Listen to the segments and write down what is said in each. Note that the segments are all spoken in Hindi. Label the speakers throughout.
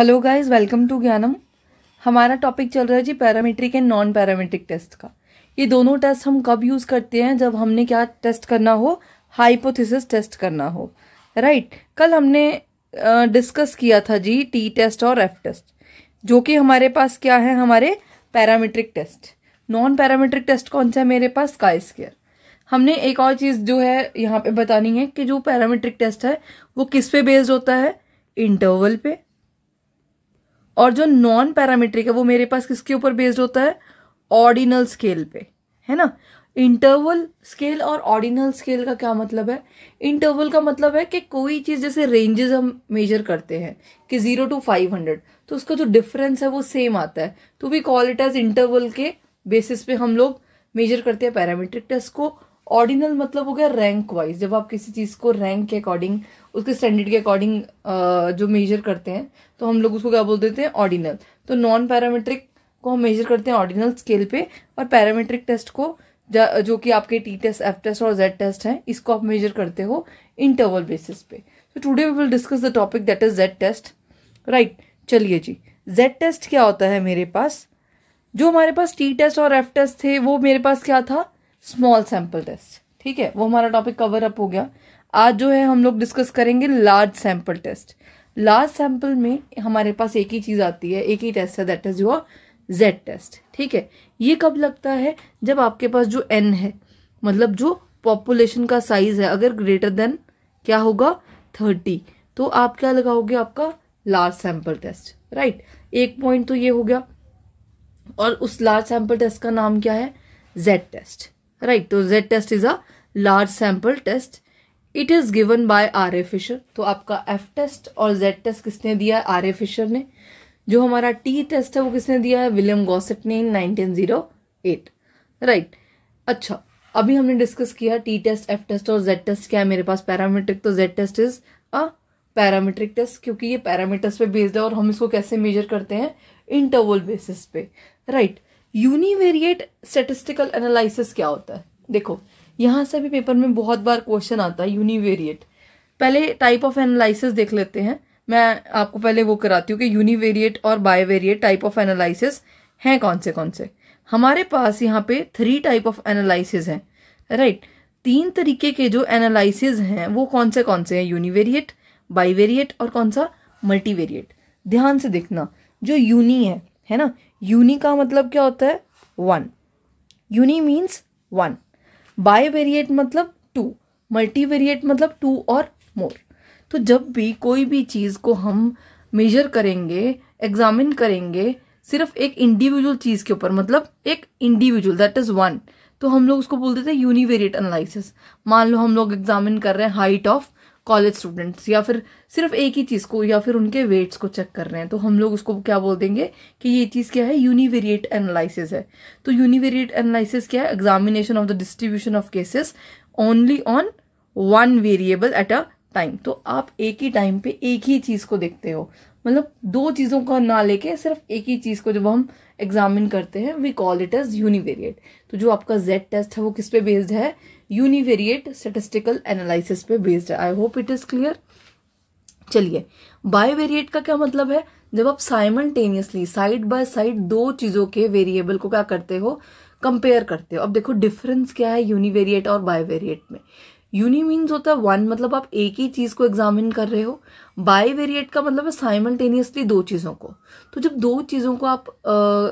Speaker 1: हेलो गाइस वेलकम टू ज्ञानम हमारा टॉपिक चल रहा है जी parametric and non parametric test का ये दोनों टेस्ट हम कब यूज़ करते हैं जब हमने क्या टेस्ट करना हो हाइपोथेसिस टेस्ट करना हो राइट right? कल हमने डिस्कस uh, किया था जी टी टेस्ट और एफ टेस्ट जो कि हमारे पास क्या है हमारे parametric test non parametric test कौन सा है मेरे पास स्काई स्केयर हमने एक और चीज़ जो है यहाँ पे बतानी है कि जो पैरामीट्रिक टेस्ट है वो किस पे बेस्ड होता है इंटरवल पे और जो नॉन पैरामीट्रिक है वो मेरे पास किसके ऊपर बेस्ड होता है ऑर्डिनल स्केल पे है ना इंटरवल स्केल और ऑर्डिनल स्केल का क्या मतलब है इंटरवल का मतलब है कि कोई चीज़ जैसे रेंजेस हम मेजर करते हैं कि जीरो टू फाइव हंड्रेड तो उसका जो डिफरेंस है वो सेम आता है तो we call it as interval के बेसिस पे हम लोग मेजर करते हैं पैरामीट्रिक टेस्ट को ऑर्डिनल मतलब हो गया रैंक वाइज जब आप किसी चीज़ को रैंक के अकॉर्डिंग उसके स्टैंडर्ड के अकॉर्डिंग जो मेजर करते हैं तो हम लोग उसको क्या बोल देते हैं ऑर्डिनल तो नॉन पैरामेट्रिक को हम मेजर करते हैं ऑर्डिनल स्केल पे और पैरामेट्रिक टेस्ट को जो कि आपके टी टेस्ट एफ टेस्ट और जेड टेस्ट हैं इसको आप मेजर करते हो इंटरवल बेसिस पे so today we will discuss the topic that is Z test right चलिए जी जेड टेस्ट क्या होता है मेरे पास जो हमारे पास टी टेस्ट और एफ टेस्ट थे वो मेरे पास क्या था स्मॉल सैंपल टेस्ट ठीक है वो हमारा टॉपिक कवर अप हो गया आज जो है हम लोग डिस्कस करेंगे large sample test large sample में हमारे पास एक ही चीज़ आती है एक ही टेस्ट है that is your Z test ठीक है ये कब लगता है जब आपके पास जो एन है मतलब जो पॉपुलेशन का साइज है अगर ग्रेटर देन क्या होगा थर्टी तो आप क्या लगाओगे आपका लार्ज सैंपल टेस्ट राइट एक पॉइंट तो ये हो गया और उस लार्ज सैंपल टेस्ट का नाम क्या है जेड टेस्ट राइट तो Z test is a large sample test it is given by R A Fisher तो आपका एफ टेस्ट और जेड टेस्ट किसने दिया है आर ए फिशर ने जो हमारा टी टेस्ट है वो किसने दिया है विलियम गॉसेट ने in nineteen zero eight right अच्छा अभी हमने डिस्कस किया टी टेस्ट एफ टेस्ट और जेड टेस्ट क्या है मेरे पास पैरामीट्रिक तो Z test is a parametric test क्योंकि ये पैरामीटर्स पे बेस्ड है और हम इसको कैसे मेजर करते हैं इंटरवल बेसिस पे right right. Univariate statistical analysis क्या होता है देखो यहाँ से भी पेपर में बहुत बार क्वेश्चन आता है यूनिवेरिएट पहले टाइप ऑफ एनालिसिस देख लेते हैं मैं आपको पहले वो कराती हूँ कि यूनिवेरिएट और बायोवेरिएट टाइप ऑफ एनालिसिस हैं कौन से कौन से हमारे पास यहाँ पे थ्री टाइप ऑफ एनालिसिस हैं राइट तीन तरीके के जो एनालिसिस हैं वो कौन से कौन से हैं यूनिवेरिएट बाईवेरिएट और कौन सा मल्टीवेरिएट ध्यान से देखना जो यूनी है है ना यूनी का मतलब क्या होता है one uni means one bivariate मतलब टू मल्टी वेरिएट मतलब टू और मोर तो जब भी कोई भी चीज़ को हम मेजर करेंगे एग्जामिन करेंगे सिर्फ एक इंडिविजुअल चीज़ के ऊपर मतलब एक इंडिविजुअल दैट इज़ वन तो हम लोग उसको बोलते थे यूनिवेरिएट एनालिसिस मान लो हम लोग एग्जामिन कर रहे हैं हाइट ऑफ कॉलेज स्टूडेंट्स या फिर सिर्फ एक ही चीज़ को या फिर उनके वेट्स को चेक कर रहे हैं तो हम लोग उसको क्या बोल देंगे कि ये चीज़ क्या है यूनिवेरिएट एनालिसिस है तो यूनिवेरिएट एनालिसिस क्या है examination of the distribution of cases only on one variable at a time तो आप एक ही टाइम पे एक ही चीज़ को देखते हो मतलब दो चीज़ों का ना लेके सिर्फ एक ही चीज़ को जब हम एग्जामिन करते हैं we call it as univariate तो जो आपका जेड टेस्ट है वो किस पे बेस्ड है यूनिवेरिएट स्टेटिस्टिकल एनालिसिस पे बेस्ड है I hope it is clear चलिए बायवेरिएट का क्या मतलब है जब आप साइमल्टेनियसली साइड बाय साइड दो चीजों के वेरिएबल को क्या करते हो कंपेयर करते हो अब देखो डिफरेंस क्या है यूनिवेरिएट और बायवेरिएट में यूनी मीन्स होता है वन मतलब आप एक ही चीज़ को एग्जामिन कर रहे हो बाई वेरिएट का मतलब है साइमल्टेनियसली दो चीज़ों को तो जब दो चीज़ों को आप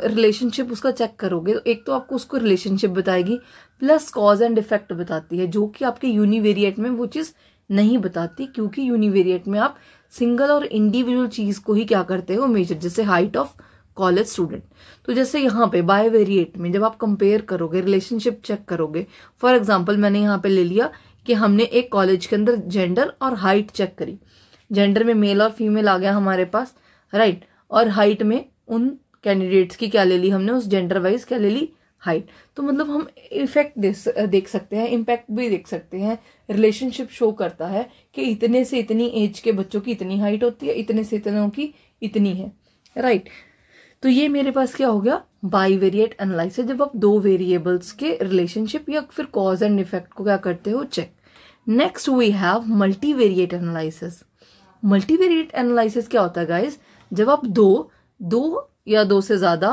Speaker 1: रिलेशनशिप uh, उसका चेक करोगे तो एक तो आपको उसको रिलेशनशिप बताएगी प्लस कॉज एंड इफेक्ट बताती है जो कि आपके यूनिवेरिएट में वो चीज़ नहीं बताती क्योंकि यूनिवेरिएट में आप सिंगल और इंडिविजुअल चीज़ को ही क्या करते हो मेजर जैसे हाइट ऑफ कॉलेज स्टूडेंट तो जैसे यहाँ पे बाय वेरिएट में जब आप कंपेयर करोगे रिलेशनशिप चेक करोगे फॉर एग्जाम्पल मैंने यहाँ पे ले लिया कि हमने एक कॉलेज के अंदर जेंडर और हाइट चेक करी जेंडर में मेल और फीमेल आ गया हमारे पास राइट और हाइट में उन कैंडिडेट्स की क्या ले ली हमने उस जेंडर वाइज क्या ले ली हाइट तो मतलब हम इफेक्ट देख सकते हैं इम्पैक्ट भी देख सकते हैं रिलेशनशिप शो करता है कि इतने से इतनी एज के बच्चों की इतनी हाइट होती है इतने से इतनों की इतनी है राइट right. तो ये मेरे पास क्या हो गया बाई वेरिएट एनालिसिस जब आप दो वेरिएबल्स के रिलेशनशिप या फिर कॉज एंड इफेक्ट को क्या करते हो check next we have multivariate analysis multivariate analysis क्या होता है गाइज जब आप दो दो या दो से ज़्यादा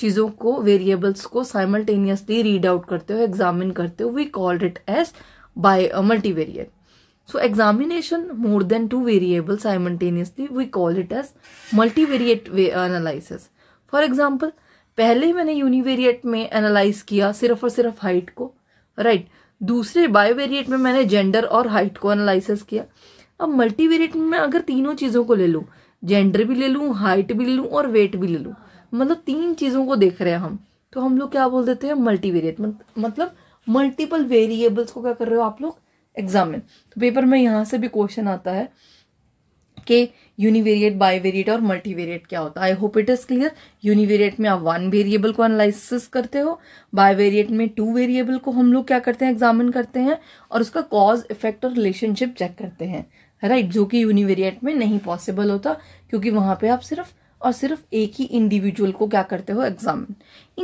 Speaker 1: चीज़ों को वेरिएबल्स को साइमल्टेनियसली रीड आउट करते हो एग्जामिन करते हो we called it as bi multivariate so examination more than two variable simultaneously we call it as multivariate analysis for example पहले मैंने यूनिवेरिएट में एनालाइज किया सिर्फ और सिर्फ हाइट को राइट right? दूसरे बायोवेरिएट में मैंने जेंडर और हाइट को एनालिसिस किया अब मल्टीवेरिएट में अगर तीनों चीज़ों को ले लूँ जेंडर भी ले लूँ हाइट भी ले लूँ और वेट भी ले लूँ मतलब तीन चीज़ों को देख रहे हैं हम तो हम लोग क्या बोल देते हैं मल्टीवेरिएट मतलब मल्टीपल वेरिएबल्स को क्या कर रहे हो आप लोग एग्जाम में तो पेपर में यहाँ से भी क्वेश्चन आता है के यूनिवेरिएट बायवेरिएट और मल्टीवेरिएट क्या होता है I hope it is clear univariate में आप वन वेरिएबल को एनालिसिस करते हो बायवेरिएट में टू वेरिएबल को हम लोग क्या करते हैं एग्जामिन करते हैं और उसका कॉज इफेक्ट और रिलेशनशिप चेक करते हैं राइट right, जो कि यूनिवेरिएट में नहीं पॉसिबल होता क्योंकि वहाँ पे आप सिर्फ और सिर्फ एक ही इंडिविजुअल को क्या करते हो examine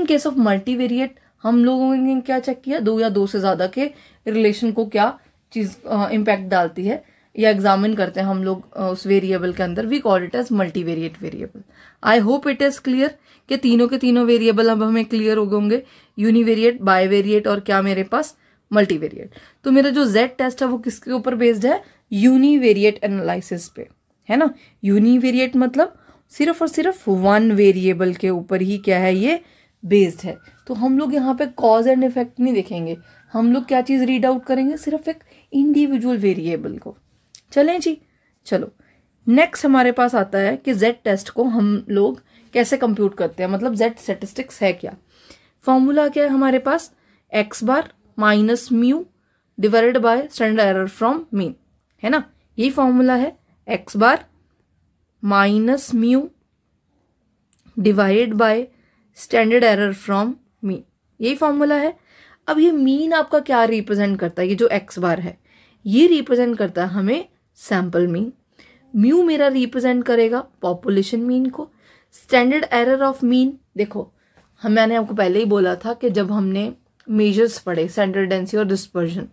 Speaker 1: in case of multivariate हम लोगों ने क्या चेक किया दो या दो से ज़्यादा के रिलेशन को क्या चीज़ इम्पैक्ट डालती है या एग्जामिन करते हैं हम लोग उस वेरिएबल के अंदर we call it as multivariate variable I hope it is clear कि तीनों के तीनों वेरिएबल अब हमें क्लियर हो गए होंगे यूनिवेरिएट बायवेरिएट और क्या मेरे पास मल्टीवेरिएट तो मेरा जो जेड टेस्ट है वो किसके ऊपर बेस्ड है यूनिवेरिएट एनालिसिस पे है ना यूनिवेरिएट मतलब सिर्फ और सिर्फ वन वेरिएबल के ऊपर ही क्या है ये बेस्ड है तो हम लोग यहाँ पे कॉज एंड इफेक्ट नहीं देखेंगे हम लोग क्या चीज़ रीड आउट करेंगे सिर्फ एक इंडिविजुअल वेरिएबल को चलें जी चलो नेक्स्ट हमारे पास आता है कि जेड टेस्ट को हम लोग कैसे कंप्यूट करते हैं मतलब जेड स्टेटिस्टिक्स है क्या फॉर्मूला क्या है हमारे पास x bar minus mu divided by standard error from mean है ना यही फॉर्मूला है x bar minus mu divided by standard error from mean यही फॉर्मूला है अब ये मीन आपका क्या रिप्रेजेंट करता है ये जो एक्स बार है ये रिप्रेजेंट करता है हमें सैंपल मीन म्यू मेरा रिप्रेजेंट करेगा पॉपुलेशन मीन को स्टैंडर्ड एरर ऑफ मीन देखो हम मैंने आपको पहले ही बोला था कि जब हमने मेजर्स पढ़े स्टैंडर्ड डेंसी और डिस्पर्जन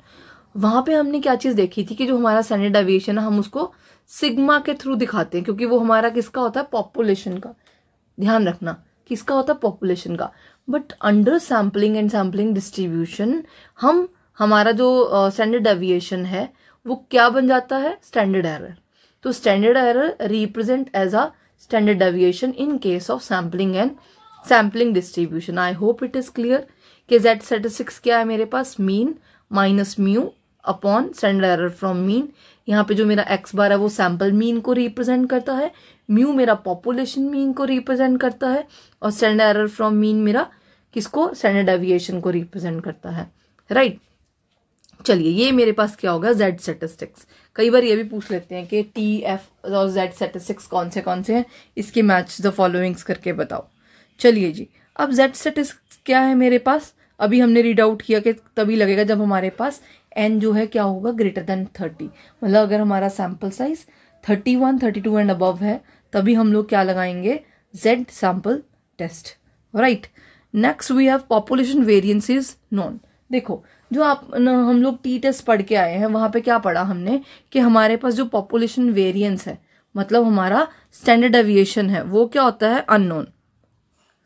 Speaker 1: वहाँ पे हमने क्या चीज़ देखी थी कि जो हमारा स्टैंडर्ड एविएशन है हम उसको सिग्मा के थ्रू दिखाते हैं क्योंकि वो हमारा किसका होता है पॉपुलेशन का ध्यान रखना किसका होता है पॉपुलेशन का but under sampling and sampling distribution हम हमारा जो स्टैंडर्ड एविएशन है वो क्या बन जाता है स्टैंडर्ड एरर तो standard error represent as a standard deviation in case of sampling and sampling distribution I hope it is clear कि जेड स्टेटिस्टिक्स क्या है मेरे पास mean minus mu upon standard error from mean यहाँ पे जो मेरा एक्स बार है वो सैम्पल मीन को रिप्रेजेंट करता है म्यू मेरा पॉपुलेशन मीन को रिप्रेजेंट करता है और स्टैंडर्ड एरर फ्रॉम मीन मेरा किसको स्टैंडर्ड एविएशन को रिप्रेजेंट करता है राइट right? चलिए ये मेरे पास क्या होगा जेड स्टेटिस्टिक्स कई बार ये भी पूछ लेते हैं कि टी एफ और जेड स्टेटिस्टिक्स कौन से कौन से हैं इसके मैच द फॉलोइंग्स करके बताओ चलिए जी अब जेड स्टेटिस्टिक्स क्या है मेरे पास अभी हमने रीड आउट किया कि तभी लगेगा जब हमारे पास एन जो है क्या होगा ग्रेटर देन थर्टी मतलब अगर हमारा sample size thirty one thirty two and above है तभी हम लोग क्या लगाएंगे z sample test right next we have population variance is known देखो जो आप न, हम लोग टी टेस्ट पढ़ के आए हैं वहाँ पे क्या पढ़ा हमने कि हमारे पास जो पॉपुलेशन वेरिएंस है मतलब हमारा स्टैंडर्ड एविएशन है वो क्या होता है unknown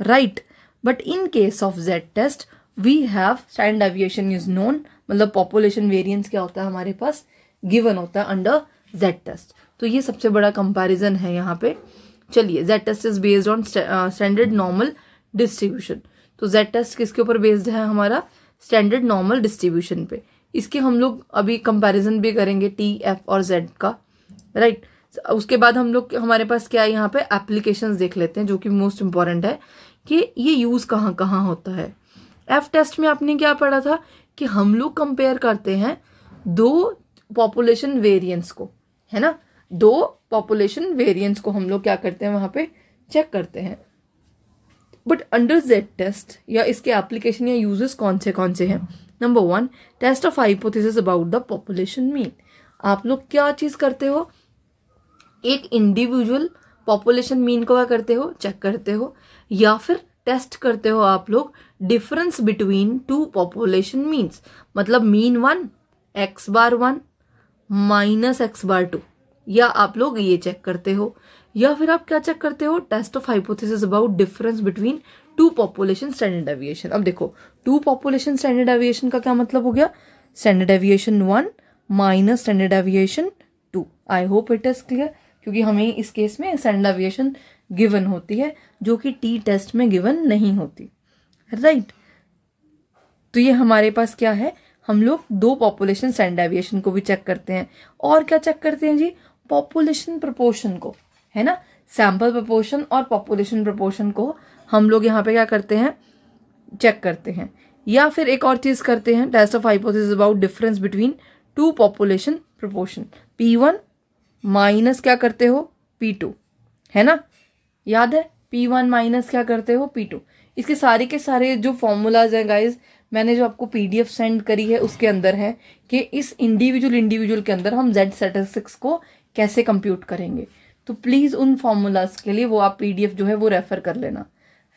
Speaker 1: right but in case of z test we have standard deviation is known मतलब पॉपुलेशन वेरिएंस क्या होता है हमारे पास गिवन होता है अंडर जेड टेस्ट तो ये सबसे बड़ा कंपेरिजन है यहाँ पे चलिए z test is based on standard normal distribution तो जेड टेस्ट किसके ऊपर बेस्ड है हमारा स्टैंडर्ड नॉर्मल डिस्ट्रीब्यूशन पे इसके हम लोग अभी कंपैरिजन भी करेंगे टी एफ और जेड का राइट right? उसके बाद हम लोग हमारे पास क्या है यहाँ पे एप्लीकेशंस देख लेते हैं जो कि मोस्ट इम्पॉर्टेंट है कि ये यूज़ कहाँ कहाँ होता है एफ टेस्ट में आपने क्या पढ़ा था कि हम लोग कंपेयर करते हैं दो पॉपुलेशन वेरियंट्स को है ना दो पॉपुलेशन वेरियंट्स को हम लोग क्या करते हैं वहाँ पे चेक करते हैं बट अंडर जेड टेस्ट या इसके एप्लीकेशन या यूजेस कौन से कौन से हैं number one test of hypothesis about the population mean आप लोग क्या चीज़ करते हो एक इंडिविजुअल पॉपुलेशन मीन को क्या करते हो चेक करते हो या फिर टेस्ट करते हो आप लोग difference between two population means मतलब mean one x bar one minus x bar two या आप लोग ये चेक करते हो या फिर आप क्या चेक करते हो test of hypothesis about difference between two population standard deviation अब देखो टू पॉपुलेशन स्टैंडर्ड एविएशन का क्या मतलब हो गया standard deviation one minus standard deviation two I hope it is clear क्योंकि हमें इस केस में स्टैंडर्ड एविएशन गिवन होती है जो कि टी टेस्ट में गिवन नहीं होती राइट right. तो ये हमारे पास क्या है हम लोग दो पॉपुलेशन स्टैंडर्ड एविएशन को भी चेक करते हैं और क्या चेक करते हैं जी पॉपुलेशन प्रपोर्शन को है ना सैम्पल प्रपोर्शन और पॉपुलेशन प्रपोर्शन को हम लोग यहाँ पे क्या करते हैं चेक करते हैं या फिर एक और चीज़ करते हैं test of hypothesis about difference between two population proportion p one minus क्या करते हो पी टू है ना याद है पी वन माइनस क्या करते हो पी टू इसके सारे के सारे जो फॉर्मूलाज हैं गाइज मैंने जो आपको पी डी एफ सेंड करी है उसके अंदर है कि इस इंडिविजुअल इंडिविजुअल के अंदर हम जेड स्टैटिस्टिक्स को कैसे कंप्यूट करेंगे तो प्लीज़ उन फॉर्मूलाज के लिए वो आप पीडीएफ जो है वो रेफ़र कर लेना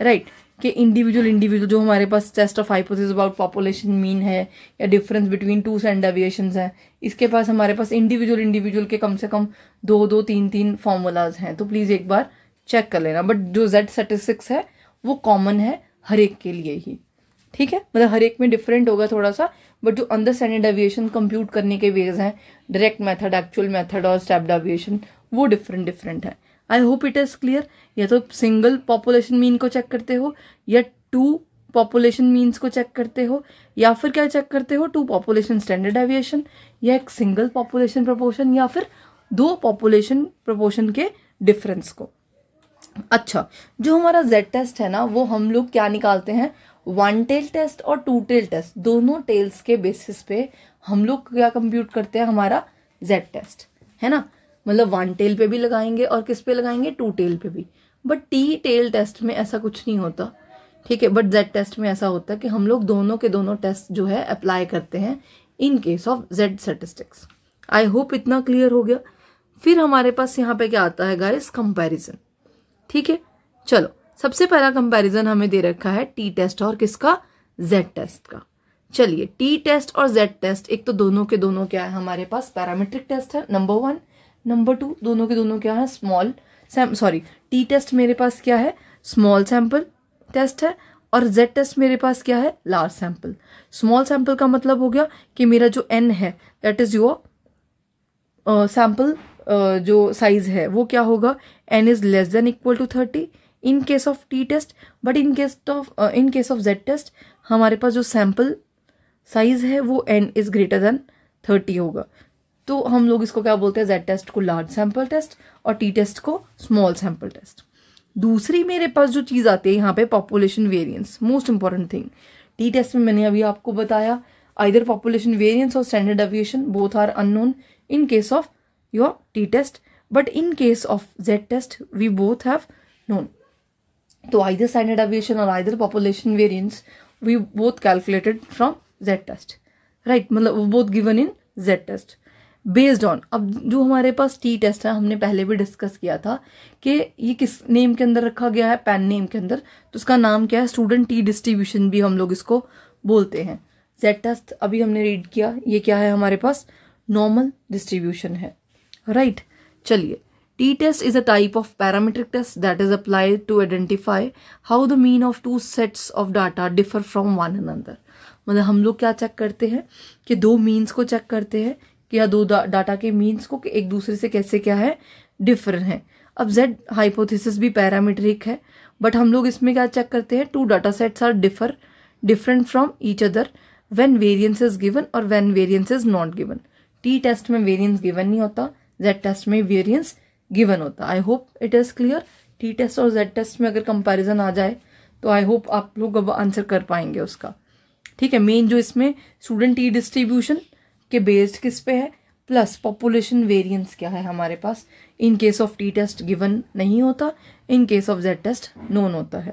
Speaker 1: राइट right? कि इंडिविजुअल इंडिविजुअल जो हमारे पास test of hypothesis about population mean है या difference between two and deviation है इसके पास हमारे पास इंडिविजुअल इंडिविजुअल के कम से कम दो दो तीन तीन फॉर्मूलाज हैं तो प्लीज़ एक बार चेक कर लेना बट जो जेड सेटिस्टिक्स है वो कॉमन है हर एक के लिए ही ठीक है मतलब हर एक में डिफरेंट होगा थोड़ा सा बट जो अंदर स्टैंडर्ड डेविएशन कंप्यूट करने के वेज हैं डायरेक्ट मैथड एक्चुअल मैथड और स्टेप डेविएशन वो डिफरेंट डिफरेंट है I hope it is clear या तो सिंगल पॉपुलेशन मीन को चेक करते हो या टू पॉपुलेशन मीन्स को चेक करते हो या फिर क्या चेक करते हो टू पॉपुलेशन स्टैंडर्ड एविएशन या एक सिंगल पॉपुलेशन प्रपोर्शन या फिर दो पॉपुलेशन प्रपोर्शन के डिफरेंस को अच्छा जो हमारा जेड टेस्ट है ना वो हम लोग क्या निकालते हैं वन टेल टेस्ट और टू टेल टेस्ट दोनों टेल्स के बेसिस पे हम लोग क्या कंप्यूट करते हैं हमारा जेड टेस्ट है ना मतलब वन टेल पे भी लगाएंगे और किस पे लगाएंगे टू टेल पे भी बट टी टेल टेस्ट में ऐसा कुछ नहीं होता ठीक है बट जेड टेस्ट में ऐसा होता है कि हम लोग दोनों के दोनों टेस्ट जो है अप्लाई करते हैं in case of z statistics I hope इतना क्लियर हो गया फिर हमारे पास यहाँ पे क्या आता है गाइस कंपैरिजन ठीक है चलो सबसे पहला कंपैरिजन हमें दे रखा है टी टेस्ट और किसका जेड टेस्ट का चलिए टी टेस्ट और जेड टेस्ट एक तो दोनों के दोनों क्या है हमारे पास पैरामेट्रिक टेस्ट है नंबर वन नंबर टू दोनों के दोनों क्या है स्मॉल सॉरी टी टेस्ट मेरे पास क्या है स्मॉल सैंपल टेस्ट है और जेड टेस्ट मेरे पास क्या है लार्ज सैंपल स्मॉल सैंपल का मतलब हो गया कि मेरा जो एन है दैट इज़ योर सैम्पल जो साइज है वो क्या होगा n is less than equal to thirty in case of t test but in case of in case of z test हमारे पास जो सैंपल साइज है वो n is greater than thirty होगा तो हम लोग इसको क्या बोलते हैं जेड टेस्ट को लार्ज सैम्पल टेस्ट और टी टेस्ट को स्मॉल सैंपल टेस्ट दूसरी मेरे पास जो चीज़ आती है यहाँ पे population variance most important thing t test में मैंने अभी आपको बताया आइदर पॉपुलेशन वेरियंस और standard deviation both are unknown in case of your t test but in case of z test we both have known तो आइदर स्टैंडर्ड एविएशन और either population variance we both calculated from z test right मतलब both given in z test based on अब जो हमारे पास टी टेस्ट है हमने पहले भी डिस्कस किया था कि ये किस नेम के अंदर रखा गया है पैन नेम के अंदर तो उसका नाम क्या है स्टूडेंट टी डिस्ट्रीब्यूशन भी हम लोग इसको बोलते हैं जेड टेस्ट अभी हमने रीड किया ये क्या है हमारे पास नॉर्मल डिस्ट्रीब्यूशन है राइट right? चलिए t test is a type of parametric test that is applied to identify how the mean of two sets of data differ from one another. मतलब हम लोग क्या चेक करते हैं कि दो मीन्स को चेक करते हैं कि यह दो डाटा के मीन्स को कि एक दूसरे से कैसे क्या है डिफरेंट है अब जेड हाइपोथेसिस भी पैरामीट्रिक है बट हम लोग इसमें क्या चेक करते हैं two data sets are differ different from each other when variance is given और when variance is not given t test में वेरियंस गिवन नहीं होता जेड टेस्ट में वेरियंस गिवन होता I hope it is clear t test और जेड टेस्ट में अगर कंपेरिजन आ जाए तो आई होप आप लोग अब आंसर कर पाएंगे उसका ठीक है मेन जो इसमें स्टूडेंट टी डिस्ट्रीब्यूशन कि बेस्ड किस पे है प्लस पॉपुलेशन वेरिएंस क्या है हमारे पास in case of t test given नहीं होता in case of z test known होता है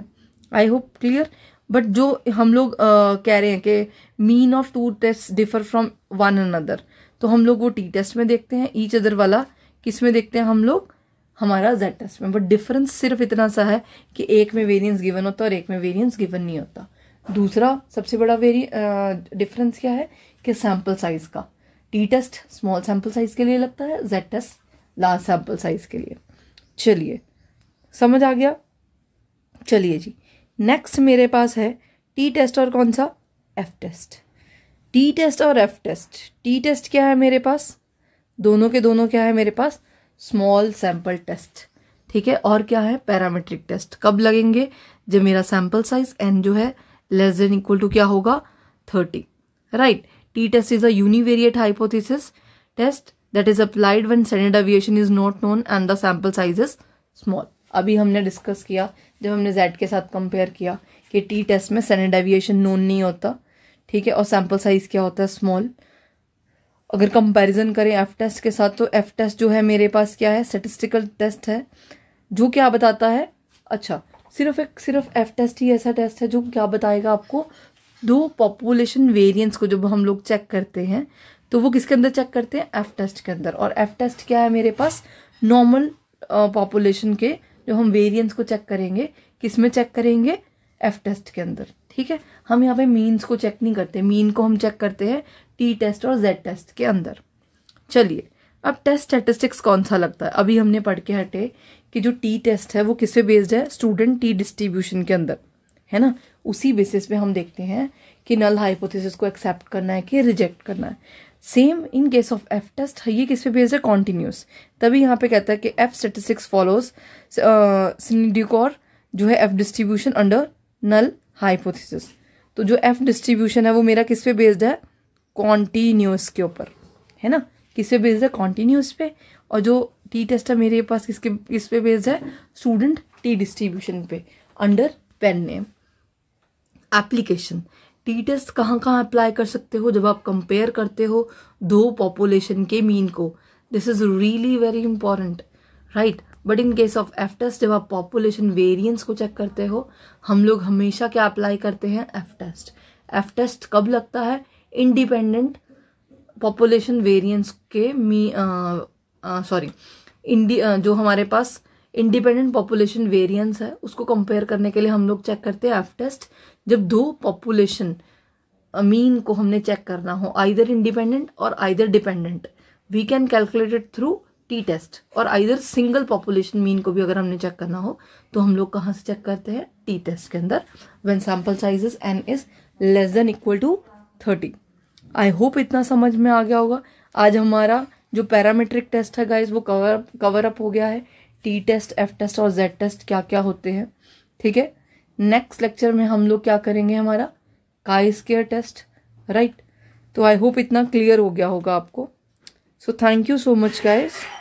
Speaker 1: आई होप क्लियर बट जो हम लोग uh, कह रहे हैं कि mean of two test differ from one another तो हम लोग वो टी टेस्ट में देखते हैं ईच अदर वाला किस में देखते हैं हम लोग हमारा जेड टेस्ट में बट डिफरेंस सिर्फ इतना सा है कि एक में वेरियंस गिवन होता और एक में वेरियंस गिवन नहीं होता दूसरा सबसे बड़ा वेरी डिफरेंस क्या है कि सैम्पल साइज़ का t test small sample size के लिए लगता है Z test large sample size के लिए चलिए समझ आ गया चलिए जी नेक्स्ट मेरे पास है टी टेस्ट और कौन सा एफ टेस्ट टी टेस्ट और एफ टेस्ट टी टेस्ट क्या है मेरे पास दोनों के दोनों क्या है मेरे पास स्मॉल सैम्पल टेस्ट ठीक है और क्या है पैरामेट्रिक टेस्ट कब लगेंगे जब मेरा सैम्पल साइज एन जो है लेस देन इक्वल टू क्या होगा thirty right right. t-test is a univariate hypothesis test that is applied when standard deviation is not known and the sample size is small. अभी हमने डिस्कस किया जब हमने z के साथ कंपेयर किया कि टी टेस्ट में स्टैंडर्ड डेविएशन नोन नहीं होता ठीक है और सैम्पल साइज क्या होता है स्मॉल अगर कंपैरिजन करें एफ टेस्ट के साथ तो एफ टेस्ट जो है मेरे पास क्या है स्टेटिस्टिकल टेस्ट है जो क्या बताता है अच्छा सिर्फ एक सिर्फ एफ टेस्ट ही ऐसा टेस्ट है जो क्या बताएगा आपको दो पॉपुलेशन वेरिएंट्स को जब हम लोग चेक करते हैं तो वो किसके अंदर चेक करते हैं एफ टेस्ट के अंदर और एफ टेस्ट क्या है मेरे पास नॉर्मल पॉपुलेशन के जो हम वेरिएंट्स को चेक करेंगे किस में चेक करेंगे एफ टेस्ट के अंदर ठीक है हम यहाँ पे मीन्स को चेक नहीं करते मीन को हम चेक करते हैं टी टेस्ट और जेड टेस्ट के अंदर चलिए अब टेस्ट स्टेटिस्टिक्स कौन सा लगता है अभी हमने पढ़ के हटे कि जो टी टेस्ट है वो किस पे बेस्ड है स्टूडेंट टी डिस्ट्रीब्यूशन के अंदर है ना उसी बेसिस पे हम देखते हैं कि नल हाइपोथेसिस को एक्सेप्ट करना है कि रिजेक्ट करना है same in case of f test ये किस पे बेस्ड है कॉन्टीन्यूस तभी यहाँ पे कहता है कि एफ स्टेटिस्टिक्स फॉलोज सिनिडिकॉर जो है f distribution under null hypothesis तो जो एफ डिस्ट्रीब्यूशन है वो मेरा किस पे बेस्ड है कॉन्टीन्यूस के ऊपर है ना किस पे बेस्ड है कॉन्टीन्यूस पे और जो टी टेस्ट है मेरे पास किसके किस पे बेस्ड है स्टूडेंट टी डिस्ट्रीब्यूशन पे under pen name application t test कहाँ कहाँ अप्लाई कर सकते हो जब आप कंपेयर करते हो दो पॉपुलेशन के मीन को this is really very important right but in case of f test जब आप पॉपुलेशन वेरियंस को चेक करते हो हम लोग हमेशा क्या अप्लाई करते हैं एफ टेस्ट एफ टेस्ट कब लगता है इंडिपेंडेंट पॉपुलेशन वेरियंस के मी सॉरी इंडी जो हमारे पास इंडिपेंडेंट पॉपुलेशन वेरियंस है उसको कंपेयर करने के लिए हम लोग चेक करते हैं एफ टेस्ट जब दो पॉपुलेशन मीन को हमने चेक करना हो आइदर इंडिपेंडेंट और either dependent we can calculate it through t test और आइदर सिंगल पॉपुलेशन मीन को भी अगर हमने चेक करना हो तो हम लोग कहाँ से चेक करते हैं टी टेस्ट के अंदर when sample size n is less than equal to thirty I hope इतना समझ में आ गया होगा आज हमारा जो पैरामेट्रिक टेस्ट है गाइज वो कवर कवर अप हो गया है टी टेस्ट एफ टेस्ट और जेड टेस्ट क्या क्या होते हैं ठीक है नेक्स्ट लेक्चर में हम लोग क्या करेंगे हमारा काइस स्केयर टेस्ट राइट तो आई होप इतना क्लियर हो गया होगा आपको so thank you so much guys